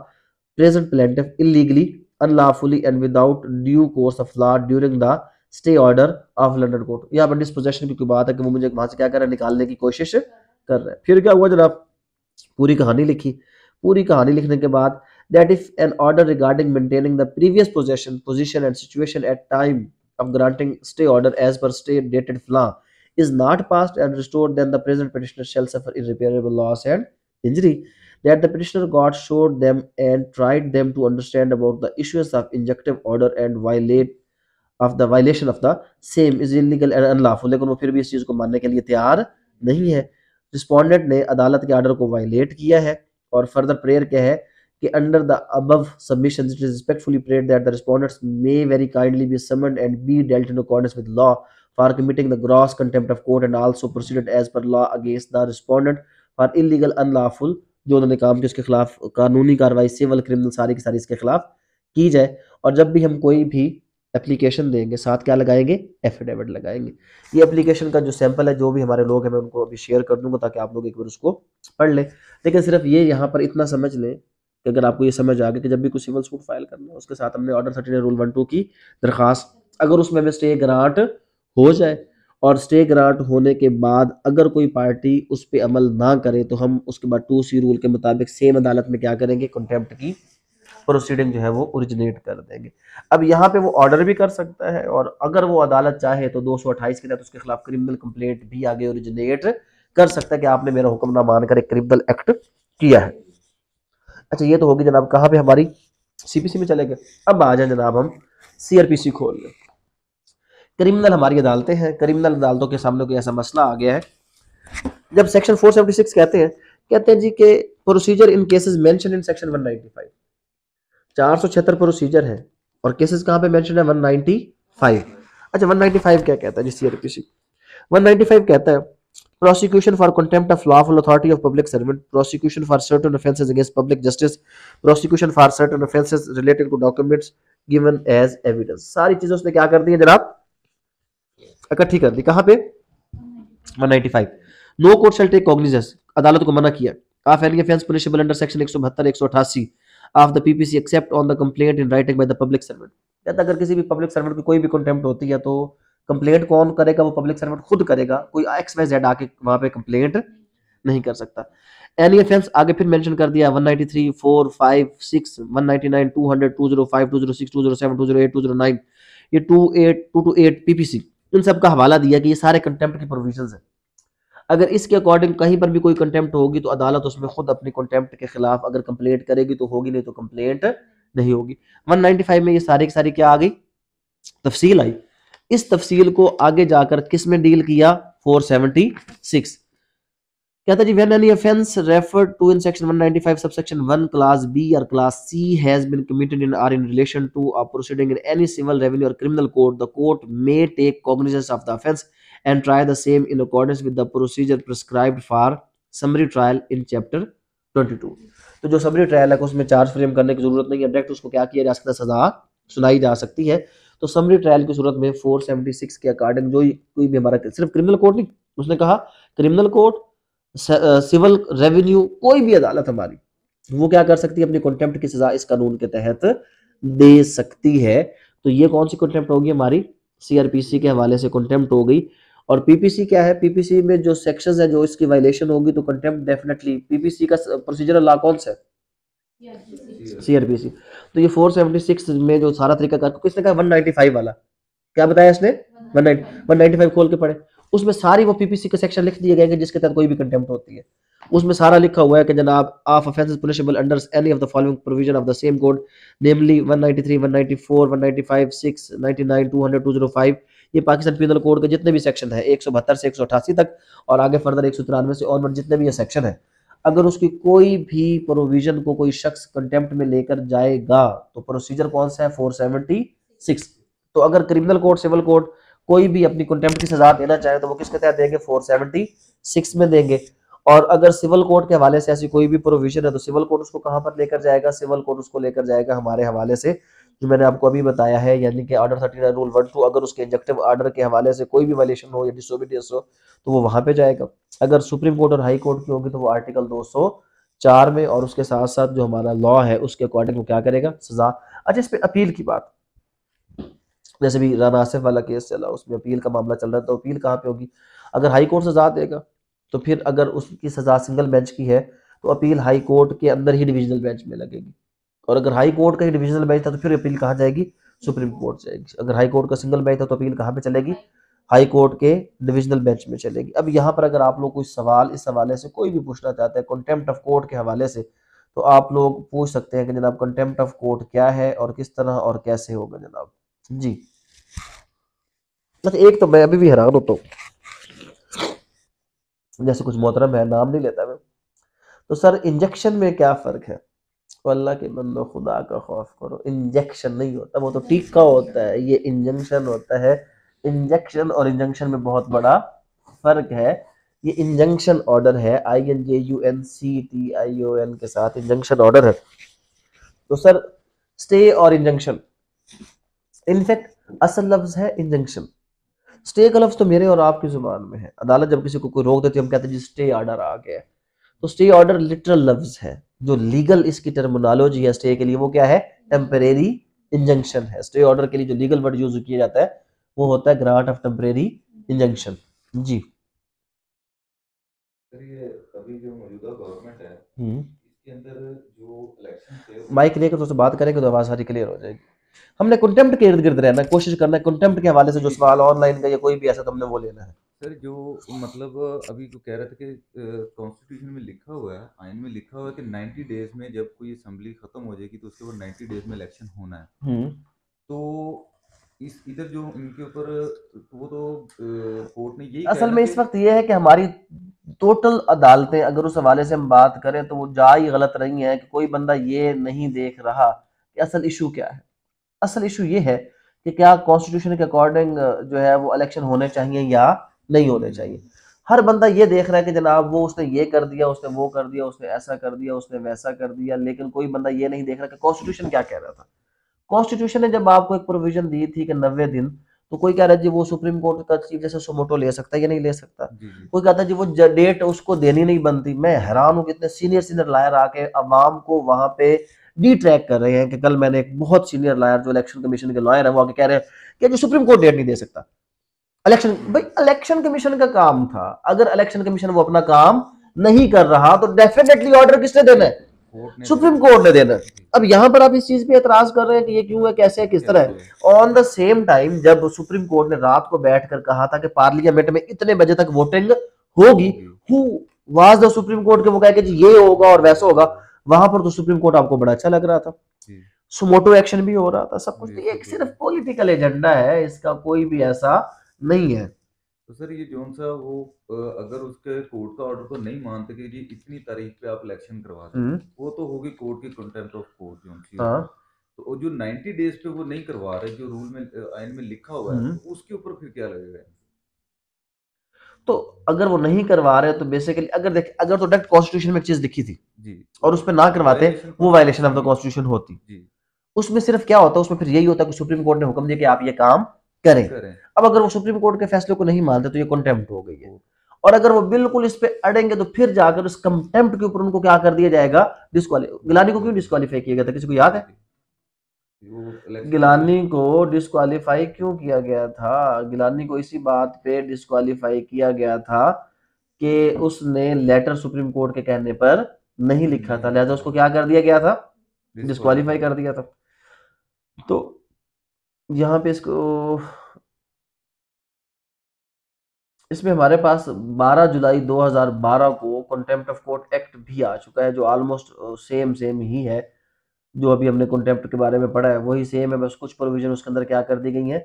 A: present plaintiff illegally, unlawfully, and without due course of law during the stay order of learned court यहाँ पर disposition की बात है कि वो मुझे वहां से क्या कर रहे हैं निकालने की कोशिश कर रहे हैं फिर क्या हुआ जनाब पूरी कहानी लिखी पूरी कहानी लिखने के बाद that if an order regarding maintaining the previous possession position and situation at time of granting stay order as per stay dated फ्ला is not passed and restored, then the present petitioner shall suffer irreparable loss and injury. That the petitioner God showed them and tried them to understand about the issues of injunctive order and violate of the violation of the same is illegal and unlawful. लेकिन वो फिर भी इस चीज को मानने के लिए तैयार नहीं है रिस्पोंडेंट ने अदालत के आर्डर को वायलेट किया है और फर्दर प्रेयर क्या है कि under the above submissions it is respectfully prayed that the respondents may very kindly be summoned and be dealt in accordance with law for committing the gross contempt of court and also proceeded as per law against the respondent for illegal unlawful जो उन्होंने काम किया उसके खिलाफ कानूनी कार्रवाई civil criminal सारी की सारी इसके खिलाफ की जाए और जब भी हम कोई भी एप्लीकेशन देंगे साथ क्या लगाएंगे एफिडेविट लगाएंगे ये एप्लीकेशन का जो सैंपल है जो भी हमारे लोग हैं मैं उनको अभी शेयर कर दूंगा ताकि आप लोग एक बार उसको पढ़ लें लेकिन सिर्फ ये यहाँ पर इतना समझ लें कि अगर आपको ये समझ आ गया कि जब भी कोई सिविल सूट फाइल करना है उसके साथ हमने order thirty rule one two की दरखास्त अगर उसमें हमें स्टे ग्रांट हो जाए और स्टे ग्रांट होने के बाद अगर कोई पार्टी उस पर अमल ना करे तो हम उसके बाद टू सी रूल के मुताबिक सेम अदालत में क्या करेंगे कंटेम्प्ट की प्रोसीडिंग जो है वो ओरिजिनेट कर देंगे अब यहाँ पे वो ऑर्डर भी कर सकता है और अगर वो अदालत चाहे तो 228 के तहत उसके खिलाफ क्रिमिनल कंप्लेंट भी आगे ओरिजिनेट कर सकता है कि आपने मेरा हुक्म ना मानकर एक क्रिमिनल एक्ट किया है अच्छा ये तो होगी जनाब कहाँ पे हमारी सीपीसी में चले गए अब आ जाए जनाब हम सीआरपीसी खोल लें क्रिमिनल हमारी अदालतें हैं क्रिमिनल अदालतों के सामने कोई ऐसा मसला आ गया है जब सेक्शन 476 कहते हैं कहते हैं जी के procedure in cases mentioned in section 195 ninety five चार प्रोसीजर है और केसेस कहां पे मेंशन है 195 अच्छा 195 क्या कहता है जी सीआरपीसी 195 कहता है prosecution for contempt of lawful authority of public servant prosecution for certain offences against public justice prosecution for certain offences related to documents given as evidence सारी चीजें उसने क्या कर दी है जनाब इकट्ठी कर दी कहां पे 195 no court shall take cognizance अदालत को मना किया of any offence punishable under section 172 188 of the PPC except on the complaint in writing by the public servant कहता अगर किसी भी पब्लिक सर्वेंट की कोई भी कंटेंप्ट होती है तो कंप्लेंट कौन करेगा वो पब्लिक सर्वेंट खुद करेगा कोई एक्स वाई जेड आके वहां पे कंप्लेंट नहीं कर सकता एनी ऑफेंस आगे फिर मेंशन कर दिया 193 4 5 6 199 200 205 206 207 208 209 ये 28 228 पीपीसी इन सब का हवाला दिया कि ये सारे कंटेम्प्ट की प्रोविजंस हैं अगर इसके अकॉर्डिंग कहीं पर भी कोई कंटेम्प्ट होगी तो अदालत उसमें खुद अपनी कंटेम्प्ट के खिलाफ अगर कंप्लेंट करेगी तो होगी नहीं तो कंप्लेंट नहीं होगी 195 में ये सारी की सारी क्या आ गई तफसील आई इस तफसील को आगे जाकर किस में डील किया 476 कहता जी when any offence referred to in section 195 subsection 1 class B और class C has been committed in or in relation to a proceeding in any civil revenue और criminal court the court may take cognizance of the offence and try the same in accordance with the procedure prescribed for summary trial in chapter 22 तो जो summary trial है उसमें charge frame करने की जरूरत नहीं है डायरेक्ट उसको क्या किया जा सकता है सजा सुनाई जा सकती है तो समरी ट्रायल की सूरत में 476 के अकॉर्डिंग जो कोई भी हमारा सिर्फ क्रिमिनल कोर्ट नहीं उसने कहा क्रिमिनल कोर्ट सिविल रेवेन्यू कोई भी अदालत हमारी वो क्या कर सकती है अपनी कॉन्टेम्प्ट की सजा इस कानून के तहत दे सकती है तो ये कौन सी कॉन्टेम्प्ट होगी हमारी सीआरपीसी के हवाले से कॉन्टेम्प्ट हो गई और पीपीसी क्या है पीपीसी में जो सेक्शन है जो इसकी वायलेशन होगी तो कंटेम्प्ट डेफिनेटली पीपीसी का प्रोसीजर ला कौन सा सीआरपीसी तो ये 476 में जो सारा तरीका कर किसने कहा 195 वाला क्या बताया इसने 195 195 खोल के पढ़े उसमें सारी वो पीपीसी के सेक्शन लिख दिए गए हैं जिसके तहत कोई भी कंटेम्प्ट होती है उसमें सारा लिखा हुआ है कि जनाब of offence punishable under any of the following provision of the same code namely 193 194 195 6 99 200 205 ये पाकिस्तान पीनल कोड के जितने भी सेक्शन है एक से एक तक और आगे फर्दर एक से और जितने भी ये सेक्शन है अगर उसकी कोई भी प्रोविजन को कोई शख्स कंटेम्प्ट में लेकर जाएगा तो प्रोसीजर कौन सा है 476 तो अगर क्रिमिनल कोड सिविल कोड कोई भी अपनी कंटेम्प्ट की सजा देना चाहे तो वो किसके तहत देंगे 476 में देंगे और अगर सिविल कोर्ट के हवाले से ऐसी कोई भी प्रोविजन है तो सिविल कोर्ट उसको कहाँ पर लेकर जाएगा सिविल कोर्ट उसको लेकर जाएगा हमारे हवाले से जो मैंने आपको अभी बताया है यानी कि order thirty nine rule one two अगर उसके इंजेक्टिव ऑर्डर के हवाले से कोई भी वायलेशन हो या डिसोबिडियंस हो तो वो वहां पर जाएगा अगर सुप्रीम कोर्ट और हाई कोर्ट की होगी तो वो आर्टिकल दो चार में और उसके साथ साथ जो हमारा लॉ है उसके अकॉर्डिंग वो क्या करेगा सजा अच्छा इस पर अपील की बात जैसे भी राना आसिफ वाला केस चला उसमें अपील का मामला चल रहा था तो अपील कहाँ पे होगी अगर हाई कोर्ट सजा देगा तो फिर अगर उसकी सजा सिंगल बेंच की है तो अपील हाई कोर्ट के अंदर ही डिविजनल बेंच में लगेगी और अगर हाई कोर्ट का ही डिविजनल बेंच था तो फिर अपील कहाँ जाएगी सुप्रीम कोर्ट जाएगी अगर हाई कोर्ट का सिंगल बेंच था तो अपील कहाँ पे चलेगी हाई कोर्ट के डिविजनल बेंच में चलेगी अब यहाँ पर अगर आप लोग कोई सवाल इस हवाले से कोई भी पूछना चाहते हैं कंटेम्प्ट ऑफ कोर्ट के हवाले से तो आप लोग पूछ सकते हैं कि जनाब कंटेम्प्ट ऑफ कोर्ट क्या है और किस तरह और कैसे होगा जनाब जी अच्छा एक तो मैं अभी भी हैरान होता हूँ जैसे कुछ मोहतरम है नाम नहीं लेता मैं तो सर इंजेक्शन में क्या फ़र्क है तो अल्लाह के बंदो खुदा का खौफ करो इंजेक्शन नहीं होता वो तो टीका होता है ये इंजेक्शन होता है इंजेक्शन और इंजेक्शन में बहुत बड़ा फ़र्क है ये इंजंक्शन ऑर्डर है I N J U N C T I O N के साथ इंजंक्शन ऑर्डर है तो सर स्टे और इंजंक्शन इनफैक्ट असल लफ्ज है इंजंक्शन स्टे का लफ्ज तो मेरे और आपकी जुबान में है अदालत जब किसी को कोई रोक देती है हम कहते हैं जी स्टे ऑर्डर आ गया तो स्टे ऑर्डर लिटरल लफ्ज है जो लीगल इसकी टर्मोनोलॉजी है स्टे के लिए वो क्या है टेम्परेरी इंजंक्शन है स्टे ऑर्डर के लिए जो लीगल वर्ड यूज किया जाता है वो होता है ग्रांट ऑफ टेम्परेरी इंजंक्शन जी माइक हम्म। लेकर तो बात करेंगे तो आवाज सारी क्लियर हो जाएगी हमने कंटेम्प्ट के इर्द गिर्द रहना है कोशिश करना है कंटेम्प्ट के हवाले से जो सवाल ऑनलाइन का या कोई भी ऐसा तो हमने वो लेना है सर जो मतलब अभी जो कह रहे थे कि कॉन्स्टिट्यूशन में लिखा हुआ है आइन में लिखा हुआ है कि 90 डेज में जब कोई असेंबली खत्म हो जाएगी तो उसके बाद 90 डेज में इलेक्शन होना है हम्म। तो इस इधर जो इनके ऊपर वो तो कोर्ट ने यही असल में इस वक्त ये है कि हमारी टोटल अदालतें अगर उस हवाले से हम बात करें तो वो जा ही गलत रही हैं कि कोई बंदा ये नहीं देख रहा कि असल इशू क्या है असल इशू ये है कि क्या कॉन्स्टिट्यूशन के अकॉर्डिंग जो है वो इलेक्शन होने चाहिए या नहीं होने चाहिए हर बंदा ये देख रहा है कि जनाब वो उसने ये कर दिया उसने वो कर दिया उसने ऐसा कर दिया उसने वैसा कर दिया लेकिन कोई बंदा ये नहीं देख रहा कि कॉन्स्टिट्यूशन क्या कह रहा था कॉन्स्टिट्यूशन ने जब आपको एक प्रोविजन दी थी कि नब्बे दिन तो कोई कह रहा है जी वो सुप्रीम कोर्ट का चीफ जैसे सोमोटो ले सकता है या नहीं ले सकता कोई कहता है जी वो डेट उसको देनी नहीं बनती मैं हैरान हूँ कितने सीनियर सीनियर लायर आके अवाम को वहां पे डी ट्रैक कर रहे हैं कि कल मैंने एक बहुत सीनियर लॉयर जो इलेक्शन कमीशन के लॉयर है वो आगे कह रहे हैं कि जो सुप्रीम कोर्ट डेट नहीं दे सकता इलेक्शन भाई इलेक्शन कमीशन का काम था अगर इलेक्शन कमीशन वो अपना काम नहीं कर रहा तो डेफिनेटली ऑर्डर किसने देना है सुप्रीम कोर्ट ने देना अब यहां पर आप इस चीज पे एतराज कर रहे हैं कि ये क्यों है कैसे है किस तरह है ऑन द सेम टाइम जब सुप्रीम कोर्ट ने रात को बैठकर कहा था कि पार्लियामेंट में इतने बजे तक वोटिंग होगी who was the supreme court के वो कह के जी ये होगा और वैसा होगा वहां पर तो सुप्रीम कोर्ट आपको बड़ा अच्छा लग रहा था सुमोटो एक्शन भी हो रहा था सब कुछ एक सिर्फ पॉलिटिकल एजेंडा है इसका कोई भी ऐसा नहीं है तो सर ये जोन सा वो अगर उसके कोर्ट का ऑर्डर को नहीं मानते कि जी इतनी तारीख पे आप इलेक्शन करवा दें हम्म। वो तो होगी कोर्ट की कंटेंप्ट ऑफ कोर्ट जोन सी तो जो 90 डेज पे वो नहीं करवा रहे जो रूल में आइन में लिखा हुआ है हम्म। तो उसके ऊपर फिर क्या लगेगा तो अगर वो नहीं करवा रहे तो बेसिकली अगर देख अगर तो डायरेक्ट कॉन्स्टिट्यूशन में एक चीज लिखी थी जी और पर ना करवाते वो वायलेशन ऑफ द कॉन्स्टिट्यूशन होती उसमें सिर्फ क्या होता है उसमें फिर यही होता है कि सुप्रीम कोर्ट ने हुक्म दिया कि आप ये काम करें अब अगर वो सुप्रीम कोर्ट के फैसले को नहीं मानते तो ये कंटेम्प्ट हो गई है और अगर वो बिल्कुल इस पे अड़ेंगे तो फिर जाकर उस कंटेम्प्ट के ऊपर उनको क्या कर दिया जाएगा डिस्काली गिलानी को क्यों डिस्कालीफाई किया गया था किसी को याद है गिलानी को डिस्कालीफाई क्यों किया गया था गिलानी को इसी बात पे डिस्कालीफाई किया गया था कि उसने लेटर सुप्रीम कोर्ट के कहने पर नहीं लिखा था लिहाजा उसको क्या कर दिया गया था डिस्कालीफाई कर दिया था तो यहाँ पे इसको इसमें हमारे पास 12 जुलाई 2012 को कंटेम्प्ट ऑफ कोर्ट एक्ट भी आ चुका है जो ऑलमोस्ट सेम सेम ही है जो अभी हमने कॉन्टेप्ट के बारे में पढ़ा है वही सेम है बस कुछ प्रोविजन उसके अंदर क्या कर दी गई है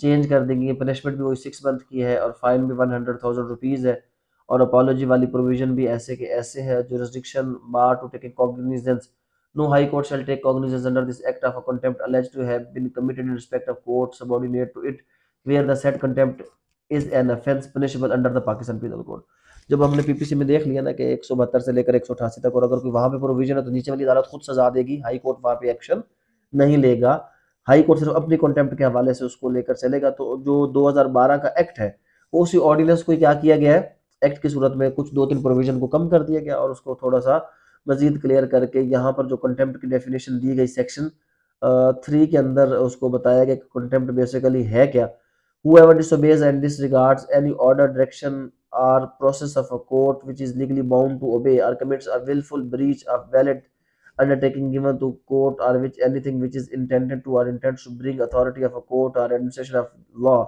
A: चेंज कर दी गई है पनिशमेंट भी वही सिक्स मंथ की है और फाइन भी वन हंड्रेड थाउजेंड रुपीज है और अपोलॉजी वाली प्रोविजन भी ऐसे के ऐसे है जो restriction no high court shall take under this act of contempt alleged to have Pakistan penal code जब हमने पीपीसी में देख लिया ना कि एक से लेकर एक तक और अगर कोई वहां पे प्रोविजन है तो नीचे वाली अदालत खुद सजा देगी हाई कोर्ट वहां पे एक्शन नहीं लेगा हाई कोर्ट सिर्फ अपनी कॉन्टेम्प्ट के हवाले से उसको लेकर चलेगा तो जो 2012 का एक्ट है उसी ऑर्डिनेंस को क्या किया गया है एक्ट की सूरत में कुछ दो तीन प्रोविजन को कम कर दिया गया और उसको थोड़ा सा मजीद क्लियर करके यहाँ पर जो कंटेम्प्ट की डेफिनेशन दी गई सेक्शन थ्री के अंदर उसको बताया गया कि कंटेम्प्ट बेसिकली है क्या whoever disobeys and disregards any order direction or process of a court which is legally bound to obey or commits a willful breach of valid undertaking given to court or which anything which is intended to or intends to bring authority of a court or administration of law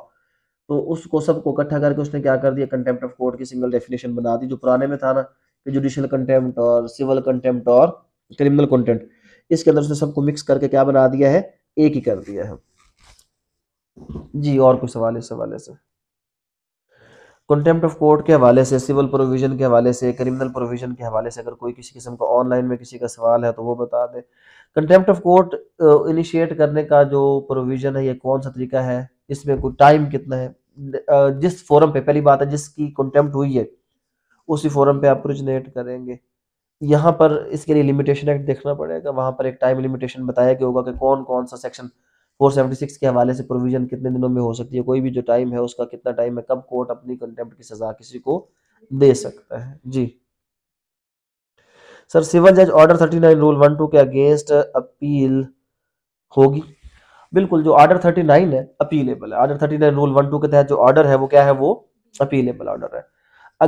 A: तो उसको सबको इकट्ठा करके उसने क्या कर दिया contempt of court की सिंगल डेफिनेशन बना दी जो पुराने में था ना कि जुडिशियल कंटेम्प्ट और सिविल कंटेम्प्ट और क्रिमिनल कंटेंट इसके अंदर उसने सबको मिक्स करके क्या बना दिया है एक ही कर दिया है जी और कोई सवाल है सवाल है सर कंटेम्प्ट ऑफ कोर्ट के हवाले से सिविल प्रोविजन के हवाले से क्रिमिनल प्रोविजन के हवाले से अगर कोई किसी किस्म का ऑनलाइन में किसी का सवाल है तो वो बता दें कंटेम्प्ट ऑफ कोर्ट इनिशिएट करने का जो प्रोविजन है ये कौन सा तरीका है इसमें कोई टाइम कितना है जिस फोरम पे पहली बात है जिसकी कंटेम्प्ट हुई है उसी फोरम पे आप ओरिजिनेट करेंगे यहाँ पर इसके लिए लिमिटेशन एक्ट देखना पड़ेगा वहाँ पर एक टाइम लिमिटेशन बताया गया होगा कि कौन कौन सा सेक्शन 476 के हवाले से प्रोविजन कितने दिनों में हो सकती है कोई भी जो टाइम है उसका कितना टाइम है कब कोर्ट अपनी कंटेम्प्ट की सजा किसी को दे सकता है जी सर सिविल जज ऑर्डर 39 रूल 12 के अगेंस्ट अपील होगी बिल्कुल जो ऑर्डर 39 है अपीलेबल है ऑर्डर 39 रूल 12 के तहत जो ऑर्डर है वो क्या है वो अपीलेबल ऑर्डर है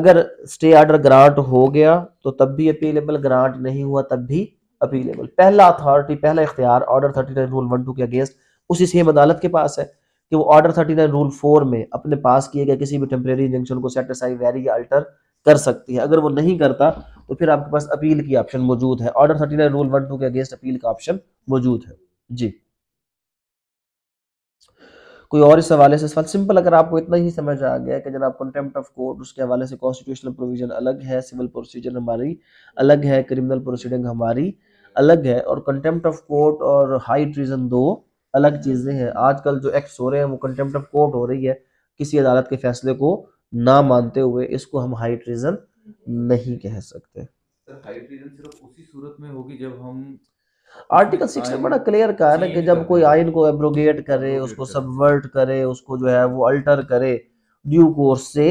A: अगर स्टे ऑर्डर ग्रांट हो गया तो तब भी अपीलेबल ग्रांट नहीं हुआ तब भी अपीलेबल पहला अथॉरिटी पहला इख्तियार ऑर्डर 39 रूल 12 के अगेंस्ट उसी सेम अदालत के पास है कि वो order thirty nine rule four में अपने पास किए गए किसी भी टेम्परेरी इंजंक्शन को सेटिसाई वेरी या अल्टर कर सकती है अगर वो नहीं करता तो फिर आपके पास अपील की ऑप्शन मौजूद है order thirty nine rule one two के अगेंस्ट अपील का ऑप्शन मौजूद है जी कोई और इस हवाले से सवाल सिंपल अगर आपको इतना ही समझ आ गया कि जनाब कंटेम्प्ट ऑफ कोर्ट उसके हवाले से कॉन्स्टिट्यूशनल प्रोविजन अलग है सिविल प्रोसीजर हमारी अलग है क्रिमिनल प्रोसीडिंग हमारी अलग है और कंटेम्प्ट ऑफ कोर्ट और हाई ट्रीजन दो अलग चीज़ें हैं आजकल जो एक्ट्स हो रहे हैं वो कंटेम्प्ट ऑफ कोर्ट हो रही है किसी अदालत के फैसले को ना मानते हुए इसको हम हाई ट्रीजन नहीं कह सकते आर्टिकल सिक्स बड़ा क्लियर कहा है ना कि जब कोई आइन को एब्रोगेट करे उसको सबवर्ट करे उसको जो है वो अल्टर करे ड्यू कोर्स से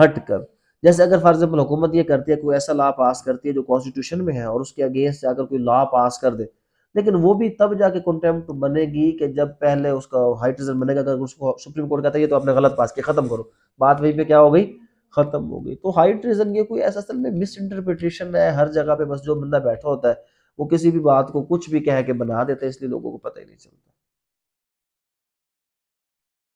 A: हट कर जैसे अगर फॉर एग्जाम्पल हुकूमत ये करती है कोई ऐसा लॉ पास करती है जो कॉन्स्टिट्यूशन में है और उसके अगेंस्ट जाकर कोई लॉ पास कर दे लेकिन वो भी तब जाके कंटेम्प्ट बनेगी कि जब पहले उसका हाइड्रोजन बनेगा अगर उसको सुप्रीम कोर्ट कहता है ये तो आपने गलत पास किया खत्म करो बात वहीं पे क्या हो गई खत्म हो गई तो हाइड्रोजन ये कोई ऐसा असल में मिस इंटरप्रिटेशन है हर जगह पे बस जो बंदा बैठा होता है वो किसी भी बात को कुछ भी कह के बना देता है इसलिए लोगों को पता ही नहीं चलता